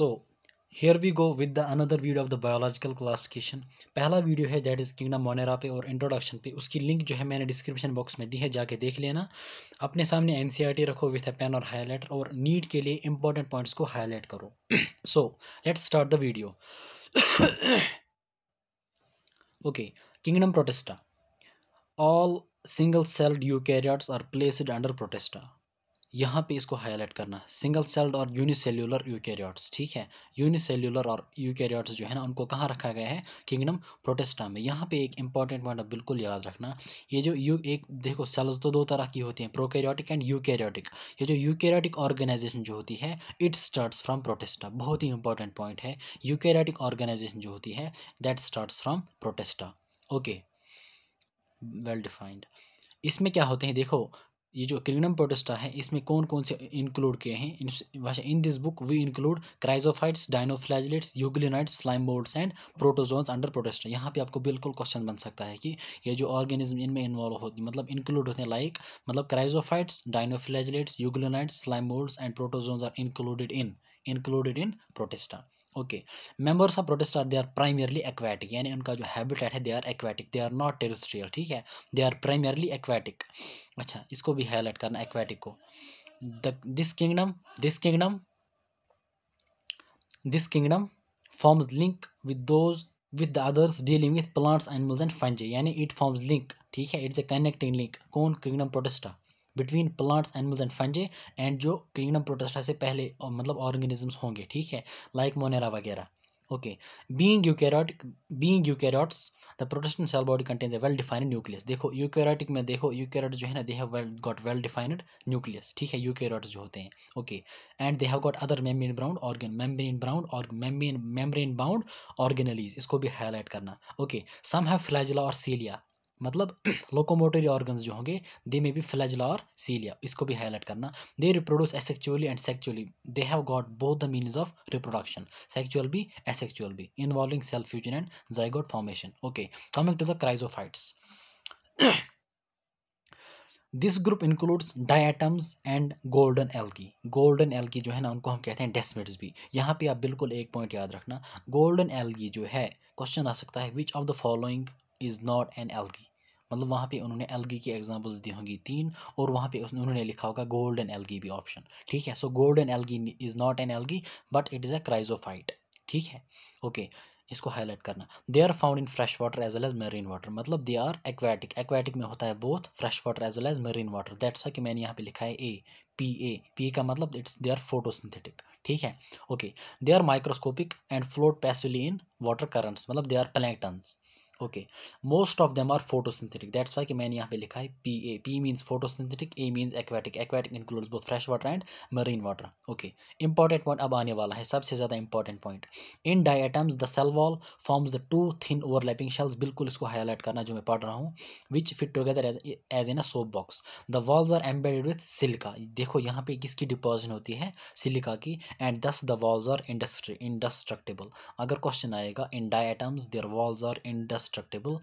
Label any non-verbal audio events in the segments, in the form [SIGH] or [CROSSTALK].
So here we go with the another video of the biological classification पहला video है that is kingdom monera पे और introduction पे उसकी लिंक जो है मैंने डिस्क्रिप्शन बॉक्स में दी है जाके देख लेना अपने सामने एन e रखो विथ ए पेन और हाईलाइटर और नीट के लिए इंपॉर्टेंट पॉइंट्स को हाईलाइट करो so let's start the video okay kingdom protista all single celled eukaryotes are placed under protista यहाँ पे इसको हाईलाइट करना सिंगल सेल्ड और यूनिसेल्यूलर यूकैरियोट्स ठीक है यूनिसेल्यूलर और यूकैरियोट्स जो है ना उनको कहाँ रखा गया है किंगडम प्रोटेस्टा में यहाँ पे एक इंपॉर्टेंट पॉइंट बिल्कुल याद रखना ये जो यू एक देखो सेल्स तो दो तरह की होती हैं प्रोकैरियोटिक एंड यूकेरियोटिक ये जो यूकेरियोटिक ऑर्गेनाइजेशन जो होती है इट स्टार्ट्स फ्राम प्रोटेस्टा बहुत ही इंपॉर्टेंट पॉइंट है यूकेरियोटिक ऑर्गेनाइजेशन जो होती है that starts from protista okay well defined इसमें क्या होते हैं देखो ये जो क्रिगनम प्रोटेस्टा है इसमें कौन कौन से इंक्लूड किए हैं भाषा in this book we include chrysophytes dinoflagellates euglenoids slime moulds and protozoans under protista यहाँ पे आपको बिल्कुल क्वेश्चन बन सकता है कि ये जो ऑर्गेनिज्म इनमें इन्वॉल्व होती मतलब इंक्लूड होते हैं लाइक मतलब chrysophytes dinoflagellates euglenoids slime and protozoans are included in included in protista okay members of protist are they are primarily aquatic यानी उनका जो हैबिटेट है they are aquatic they are not terrestrial ठीक है they are primarily aquatic अच्छा इसको भी highlight करना एक्वाटिक को this kingdom this kingdom this kingdom forms link with those with the others dealing with plants animals and fungi यानी it forms link ठीक है इट्स ए कनेक्टिंग लिंक कौन kingdom protista between plants animals and fungi and जो kingdom protista से पहले और मतलब organisms होंगे ठीक है लाइक मोनेरा वगैरह okay being eukaryotic being eukaryotes the protistan cell body contains a well defined nucleus देखो यूकेरोटिक में देखो यूकेरोट जो है ना they have well got well defined nucleus ठीक है यूकैरियोट्स जो होते हैं okay and they have got other membrane bound organ membrane bound और मेम्ब्रेन मेम्ब्रेन बाउंड ऑर्गेनलीज इसको भी हाईलाइट करना ओके सम हैव फ्लैजिला और सीलिया मतलब लोकोमोटरी [CLEARS THROAT] ऑर्गन्स जो होंगे दे मे बी फ्लैजला और सीलिया इसको भी हाईलाइट करना they reproduce asexually and sexually they have got both the meanings of reproduction sexual भी एसेक्चुअल भी involving self fusion and zygote formation okay coming to the chrysophytes this group includes diatoms and golden algae golden algae जो है ना उनको हम कहते हैं desmids भी यहाँ पे आप बिल्कुल एक पॉइंट याद रखना गोल्डन एल्गी जो है क्वेश्चन आ सकता है which of the following is not an algae मतलब वहाँ पे उन्होंने एलगी की एग्जांपल्स दी होंगी तीन और वहाँ पे उन्होंने लिखा होगा गोल्डन एलगी भी ऑप्शन ठीक है so golden algae is not an algae but it is a chrysophyte ठीक है ओके इसको हाईलाइट करना they are found in fresh water as well as marine water मतलब दे आर एक्वाटिक एक्वाटिक में होता है both fresh water as well as marine water that's why कि मैंने यहाँ पे लिखा है ए पी ए पी का मतलब इट्स दे आर फोटोसिंथेटिक ठीक है okay they are microscopic and float passively in water currents मतलब they are planktons okay most of them are photosynthetic that's why कि मैंने यहाँ पे लिखा है P A P means photosynthetic A means aquatic aquatic includes both fresh water and marine water okay important point अब आने वाला है सबसे ज़्यादा important point in diatoms the cell wall forms the two thin overlapping shells बिल्कुल इसको highlight करना जो मैं पढ़ रहा हूँ which fit together as in a soap box the walls are embedded with silica देखो यहाँ पे किसकी डिपॉजिट होती है सिलिका की and thus the walls are industry indestructible अगर क्वेश्चन आएगा in diatoms their walls are इंडस्ट indestructible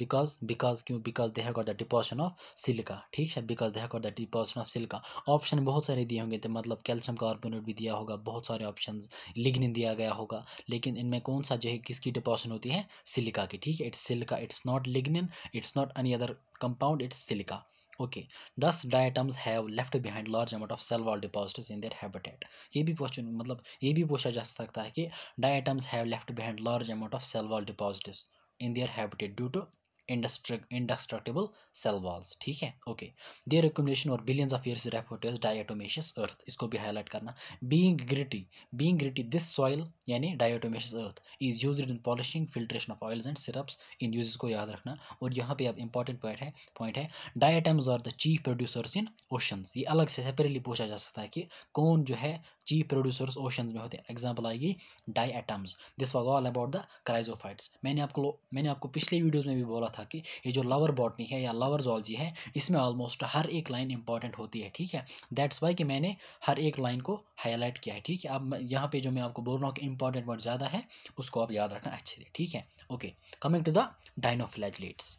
because because क्यों because they have got the deposition of silica ठीक है because they have got the deposition of silica option बहुत सारे दिए होंगे तो मतलब calcium carbonate भी दिया होगा बहुत सारे options lignin दिया गया होगा लेकिन इनमें कौन सा जो है किसकी deposition होती है silica की ठीक है it's silica it's not lignin it's not any other compound it's silica okay thus diatoms have left behind large amount of cell wall deposits in their habitat ये भी क्वेश्चन मतलब ये भी पूछा जा सकता है कि diatoms have left behind large amount of cell wall deposits in their habitat due to industry indestructible cell walls ठीक है ओके दियर एकोमेशन और billions of years refer to as diatomaceous earth इसको भी हाईलाइट करना being gritty being gritty this soil यानी diatomaceous earth is use in polishing filtration of oils and syrups in use को याद रखना और यहाँ पे अब इंपॉर्टेंट पॉइंट है पॉइंट है diatoms are the chief producers in oceans ये अलग से सेपरेटली पूछा जा सकता है कि कौन जो है चीफ प्रोड्यूसर्स ओशंस में होते हैं एग्जाम्पल आएगी diatoms this was all about the chrysophytes मैंने आपको मैंने आपको पिछले वीडियोज़ में भी बोला था कि ये जो लवर बॉटनी है या लवर जॉलजी है इसमें ऑलमोस्ट हर एक लाइन इंपॉर्टेंट होती है ठीक है दैट्स वाई कि मैंने हर एक लाइन को हाईलाइट किया है ठीक है अब यहाँ पे जो मैं आपको बोल रहा हूँ कि इंपॉर्टेंट वर्ड ज़्यादा है उसको आप याद रखना अच्छे से ठीक है okay coming to the dinoflagellates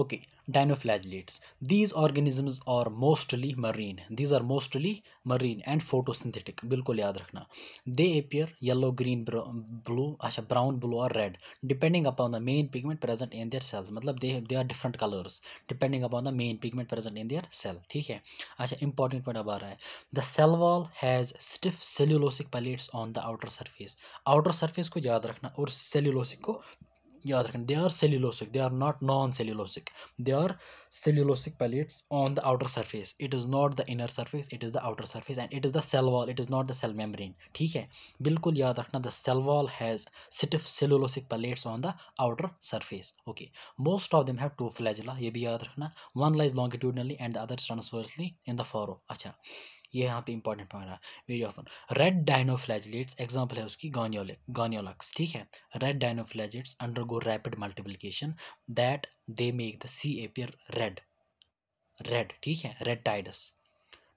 Okay, dinoflagellates. These organisms are mostly marine. These are mostly marine and photosynthetic. बिल्कुल याद रखना. They appear yellow, green, blue, अच्छा brown, blue or red, depending upon the main pigment present in their cells. मतलब they they are different colors depending upon the main pigment present in their cell. ठीक है. अच्छा important point अब आ रहा है. The cell wall has stiff cellulosic pellets on the outer surface. Outer surface को याद रखना और cellulosic को याद रखना they are cellulosic they are not non cellulosic they are cellulosic plates on the outer surface it is not the inner surface it is the outer surface and it is the cell wall it is not the cell membrane ठीक है बिल्कुल याद रखना the cell wall has stiff cellulosic plates on the outer surface okay most of them have two flagella ये भी याद रखना one lies longitudinally and the other transversely in the furrow अच्छा ये यहाँ पे इंपॉर्टेंट पॉइंट रहा वीडियोफोन रेड डायनोफ्लैजलेट्स एग्जाम्पल है उसकी गॉनियोलक्स ठीक है red dinoflagellates undergo rapid multiplication that they make the sea appear red red ठीक है red tides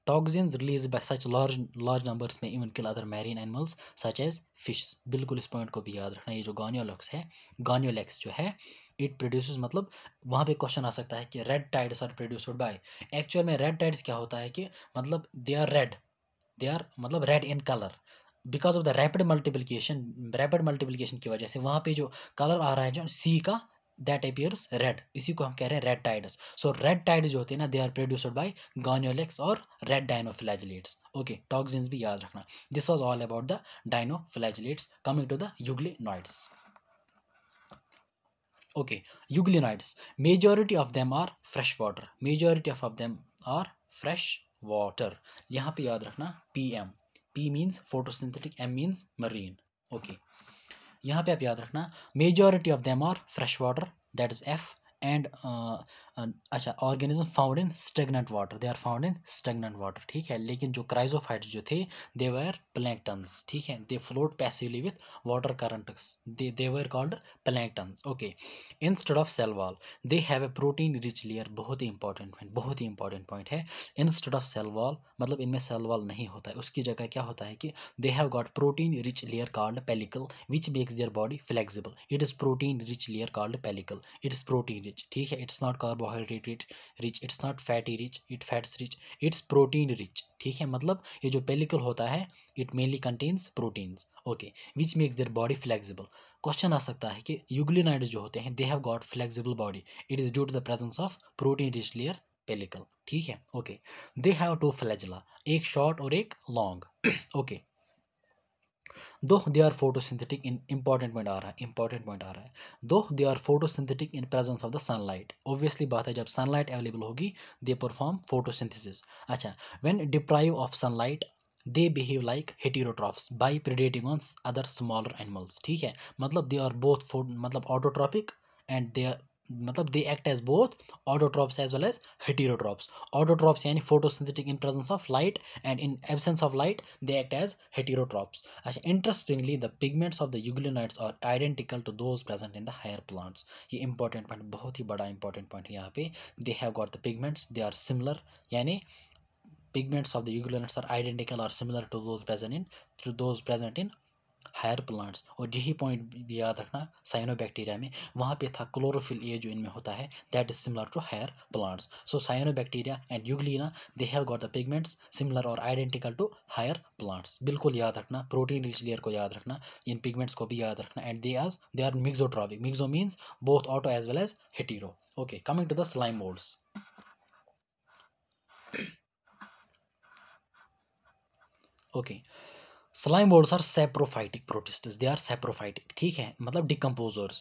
toxins release by such large large numbers में even kill other marine animals such as fish बिल्कुल इस point को भी याद रखना ये जो गानियोलॉक्स है गानियोलैक्स जो है इट प्रोड्यूस मतलब वहाँ पे क्वेश्चन आ सकता है कि red tides are produced by actual में रेड टाइड्स क्या होता है कि मतलब they are red they are मतलब red in colour because of the rapid multiplication rapid multiplication की वजह से वहाँ पे जो कलर आ रहा है जो सी का दैट अपियर्स रेड इसी को हम कह रहे हैं red tides so red tide जो होते हैं ना they are produced by Gonyaulax और रेड डाइनोफ्लैजलेट्स ओके टॉक्सिन्स भी याद रखना this was all about the dinoflagellates coming to the euglenoids okay euglenoids majority of them are fresh water majority of them are fresh water यहाँ पर याद रखना P M P means photosynthetic M means marine okay यहाँ पे आप याद रखना majority of them are fresh water that is F and अच्छा organism found in stagnant water they are found in stagnant water ठीक है लेकिन जो क्राइजोफाइट जो थे दे वेयर प्लैंकटन्स ठीक है they float passively with water currents they they were called planktons okay instead of cell wall they have a protein rich layer बहुत ही इंपॉर्टेंट पॉइंट बहुत ही इंपॉर्टेंट पॉइंट है इंस्टेड ऑफ सेल वॉल मतलब इनमें cell wall नहीं होता है उसकी जगह क्या होता है कि they have got protein rich layer called pellicle which makes their body flexible it is protein rich layer called pellicle it is protein rich ठीक है it's not carbo carbohydrate rich rich it's not fatty rich it fats rich it's protein rich ठीक है मतलब ये जो pellicle होता है it mainly contains proteins okay which makes their body flexible question आ सकता है कि यूग्लिनाइड जो होते हैं they have got flexible body it is due to the presence of protein rich layer pellicle ठीक है okay they have two flagella एक शॉर्ट और एक long okay [CLEARS THROAT] though they are photosynthetic in important point आ रहा है important point आ रहा है though they are photosynthetic in presence of the sunlight obviously बात है जब सनलाइट अवेलेबल होगी दे परफॉर्म फोटोसिंथेसिस अच्छा when deprive of sunlight they behave like heterotrophs by predating on other smaller animals ठीक है मतलब दे आर बोथ मतलब autotrophic and they मतलब they act as both autotrophs as well as heterotrophs autotrophs यानी photosynthetic in presence of light and in absence of light they act as heterotrophs अच्छा interestingly the pigments of the euglenoids are identical to those present in the higher plants ये important point बहुत ही बड़ा important point यहाँ पे they have got the pigments they are similar यानी pigments of the euglenoids are identical or similar to those present in to those present in higher plants और यही point भी याद रखना साइनोबैक्टीरिया में वहाँ पे था क्लोरोफिल ये जो इनमें होता है that is similar to higher plants so cyanobacteria and Euglena they have got the pigments similar और आइडेंटिकल टू हायर प्लांट्स बिल्कुल याद रखना प्रोटीन रिच लेयर को याद रखना इन पिगमेंट्स को भी याद रखना एंड दे आज they are mixotrophic mixo means both auto as well as hetero okay coming to the slime molds okay slime वॉल्स are saprophytic protists they are saprophytic ठीक है मतलब decomposers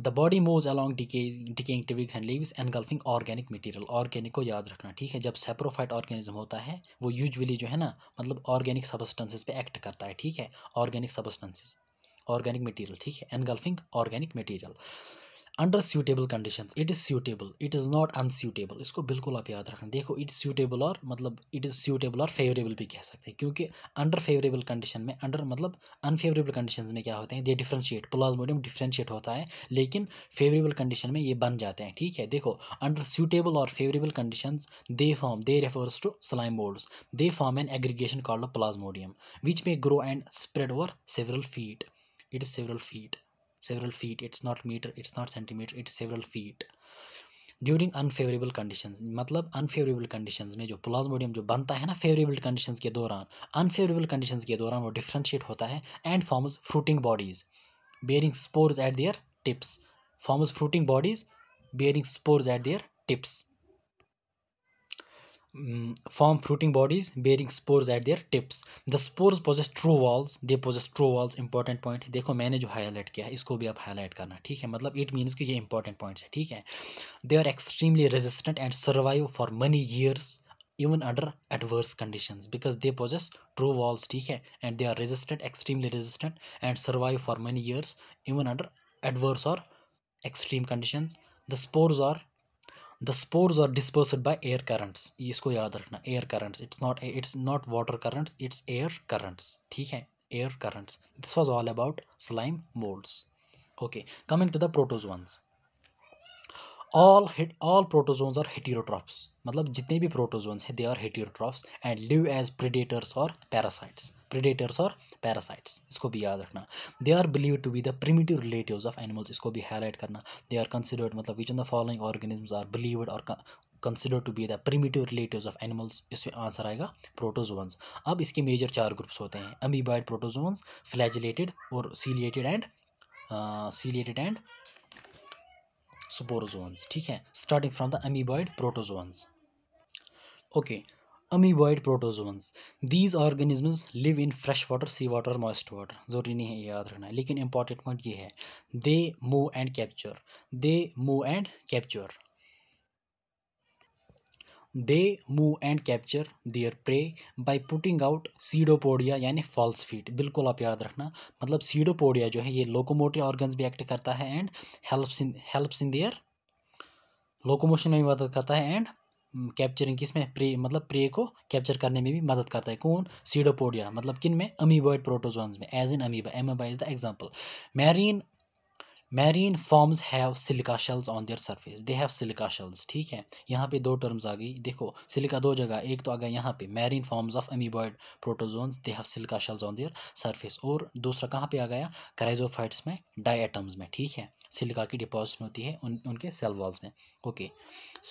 the body move along decaying twigs and leaves engulfing organic material organic को याद रखना ठीक है जब सेप्रोफाइट ऑर्गेनिज्म होता है वो यूजली जो है ना मतलब ऑर्गेनिक सबस्टेंसेज पे एक्ट करता है ठीक है ऑर्गेनिक सबस्टेंसेज ऑर्गेनिक मटीरियल ठीक है engulfing organic material under suitable condition it is suitable it is not unsuitable इसको बिल्कुल आप याद रखना देखो इट सूटेबल और मतलब इट इज़ सूटेबल और फेवरेबल भी कह सकते हैं क्योंकि अंडर फेवरेबल कंडीशन में अंडर मतलब अनफेवरेबल कंडीशन में क्या होते हैं ये डिफ्रेंशिएट प्लाज्मोडियम डिफ्रेंशिएट होता है लेकिन फेवरेबल कंडीशन में ये बन जाते हैं ठीक है देखो अंडर सूटेबल और favourable condition they form they refers to slime moulds they form an aggregation called plasmodium which may grow and spread over several feet it is several feet several feet it's not meter it's not centimeter it's several feet during unfavourable condition मतलब unfavourable condition में जो Plasmodium जो बनता है ना favourable condition के दौरान unfavourable condition के दौरान वो डिफ्रेंशिएट होता है and forms fruiting bodies bearing spores at their tips forms fruiting bodies bearing spores at their tips form fruiting bodies bearing spores at their tips the spores possess true walls. They possess true walls. Important point देखो मैंने जो highlight किया है इसको भी आप highlight करना ठीक है मतलब इट मीन्स कि ये इंपॉर्टेंट पॉइंट्स है ठीक है they are extremely resistant and survive for many years even under adverse condition because they possess true walls ठीक है and they are resistant extremely resistant and survive for many years even under adverse और extreme condition the spores are the spores are dispersed by air currents इसको याद रखना air currents it's not it's not water currents it's air currents ठीक है air currents this was all about slime moulds coming to the the protozoans all hit all protozoans are heterotrophs मतलब जितने भी protozoans हैं they are heterotrophs and live as predators और parasites predators और parasites इसको भी याद रखना they are believe to be the primitive relative of animals इसको भी हाईलाइट करना दे आर कंसिडर्ड मतलब which in the following organism are believed और consider to be the primitive relative of animals इसमें आंसर आएगा प्रोटोजोन्स अब इसके major चार ग्रुप्स होते हैं अमीबाइड प्रोटोजोन्स फ्लैजिलेटेड और ciliated and ciliated and sporozoans ठीक है starting from the amoeboid protozoans okay amoeboid protozoans these organisms live in fresh water sea water moist water ज़रूरी नहीं है ये याद रखना है लेकिन इंपॉर्टेंट पॉइंट ये है they move and capture they move and capture they move and capture their prey by putting out pseudopodia यानी फॉल्स फीट बिल्कुल आप याद रखना मतलब सीडोपोडिया जो है ये लोकोमोटिव ऑर्गन्स भी एक्ट करता है and helps in helps in their locomotion में भी मदद करता है एंड हम्म, कैप्चरिंग में प्रे मतलब प्रे को कैप्चर करने में भी मदद करता है कौन सीडोपोडिया मतलब किन में अमीबॉइड प्रोटोजोन्स में as in amoeba amoeba is the example marine marine forms have silica shells on their surface they have silica shells ठीक है यहाँ पे दो टर्म्स आ गई देखो सिलिका दो जगह एक तो आ गया यहाँ पे marine forms of amoeboid protozoans they have silica shells on their surface और दूसरा कहाँ पे आ गया क्राइजोफाइट्स में डाइएटम्स में ठीक है सिलिका की डिपॉजिट होती है उन उनके सेल वॉल्स में okay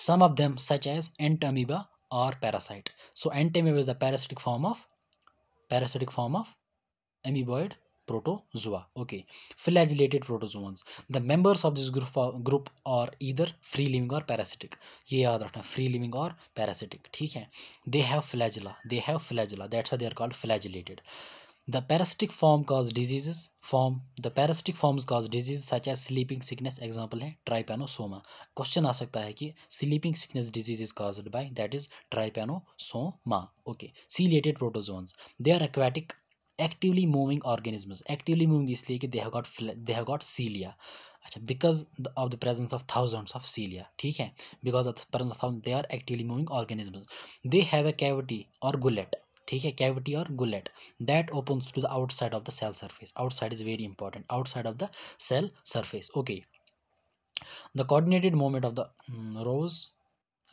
some of them such as Entamoeba और parasite so Entamoeba is the parasitic form of parasitic form of amoeboid protozoa okay flagellated protozoans the members of this group group are either free living or parasitic ये याद रखना free living or parasitic ठीक है they have flagella they have flagella that's why they are called flagellated the parasitic form cause diseases form the parasitic forms cause diseases such as sleeping sickness example है trypanosoma question आ सकता है कि sleeping sickness disease is caused by that is trypanosoma okay ciliated protozoans they are aquatic actively moving organisms actively moving is like they have got they have got cilia because of the presence of thousands of cilia because of presence of thousands they are actively moving organisms they have a cavity or gullet ठीक Cavity or और that opens to the outside of the cell surface. Outside is very important. Outside of the cell surface, okay. The coordinated movement of the mm, rows.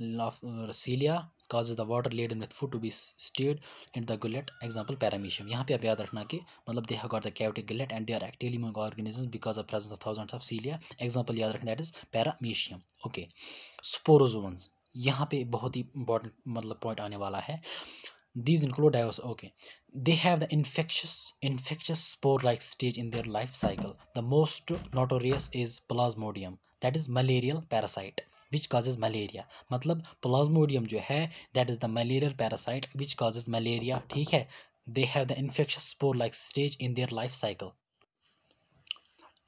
Cilia causes the water led in with food to be stayed in the gullet example paramecium यहाँ पे आप याद रखना कि मतलब they have got the cavity gullet and they are actively moving organism because of presence of thousands of cilia example याद रखना that is paramecium okay sporozoans यहाँ पे बहुत ही इंपॉर्टेंट मतलब पॉइंट आने वाला है these include diverse okay they have the infectious infectious spore like stage in their life cycle the most notorious is plasmodium that is malarial parasite which causes malaria मतलब plasmodium जो है that is the malarial parasite which causes malaria ठीक है they have the infectious spore like stage in their life cycle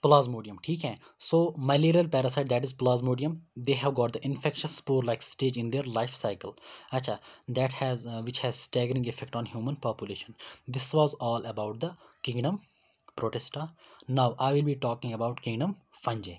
plasmodium ठीक है so malarial parasite that is plasmodium they have got the infectious spore like stage in their life cycle अच्छा that has uh, which has staggering effect on human population this was all about the kingdom protista now i will be talking about kingdom fungi